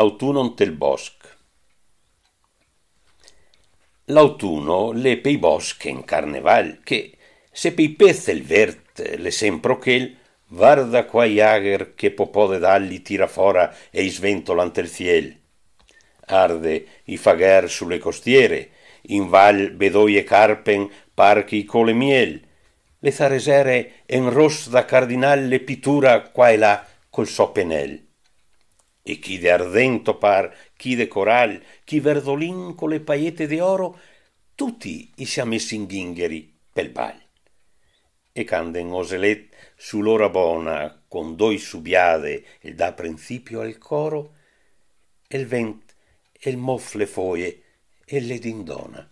Autunum del bosch L'autunno le pei bosche in carneval, che se pei pezze il vert le sempre quel, varda qua jager che popò de dalli tira fora e sventolan del ciel. Arde i fagher sulle costiere, in val bedoie carpen parchi cole miel, le zaresere en ros cardinal le pittura qua e là col so penel y qui de ardento par, chi de coral, chi verdolin con le paiette de oro, tutti i siamo messi in ghingheri pel bal. E cande in oselet sull'ora bona, con doi subiade e da principio al coro, el vent, el moff le foie e le dindona.